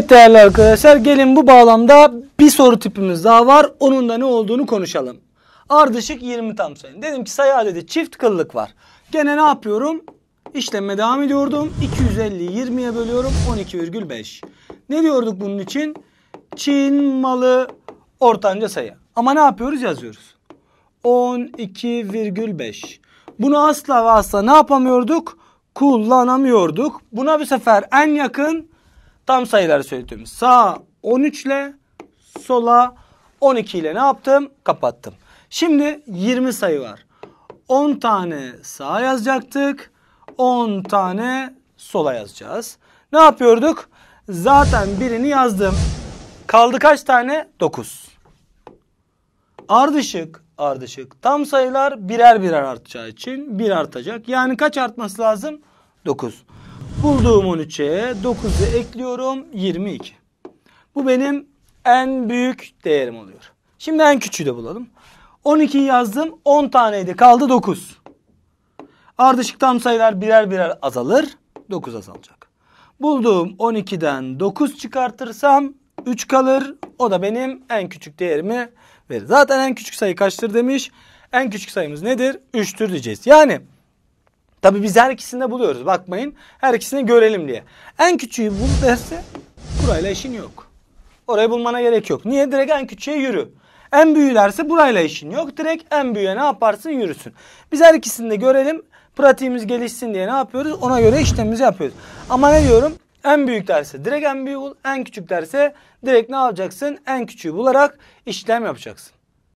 Evet değerli arkadaşlar gelin bu bağlamda bir soru tipimiz daha var. Onun da ne olduğunu konuşalım. Ardışık 20 tam sayı. Dedim ki sayı adedi çift kıllık var. Gene ne yapıyorum? İşleme devam ediyordum. 250'yi 20'ye bölüyorum. 12,5. Ne diyorduk bunun için? Çin malı ortanca sayı. Ama ne yapıyoruz? Yazıyoruz. 12,5. Bunu asla ve asla ne yapamıyorduk? Kullanamıyorduk. Buna bir sefer en yakın tam sayıları söyledim. Sağa 13 ile sola 12 ile ne yaptım? Kapattım. Şimdi 20 sayı var. 10 tane sağa yazacaktık. 10 tane sola yazacağız. Ne yapıyorduk? Zaten birini yazdım. Kaldı kaç tane? 9. Ardışık, ardışık. Tam sayılar birer birer artacağı için 1 artacak. Yani kaç artması lazım? 9. Bulduğum 13'e 9'u ekliyorum 22. Bu benim en büyük değerim oluyor. Şimdi en küçüğü de bulalım. 12'yi yazdım 10 taneydi kaldı 9. Ardışık tam sayılar birer birer azalır 9 azalacak. Bulduğum 12'den 9 çıkartırsam 3 kalır. O da benim en küçük değerimi verir. Zaten en küçük sayı kaçtır demiş. En küçük sayımız nedir? 3'tür diyeceğiz. Yani Tabi biz her ikisini de buluyoruz bakmayın. Her ikisini görelim diye. En küçüğü bul derse burayla işin yok. Orayı bulmana gerek yok. Niye? Direkt en küçüğe yürü. En büyüğü derse burayla işin yok. Direkt en büyüğe ne yaparsın yürüsün. Biz her ikisini de görelim. Pratiğimiz gelişsin diye ne yapıyoruz? Ona göre işlemimizi yapıyoruz. Ama ne diyorum? En büyük derse direkt en büyüğü bul. En küçük derse direkt ne yapacaksın? En küçüğü bularak işlem yapacaksın.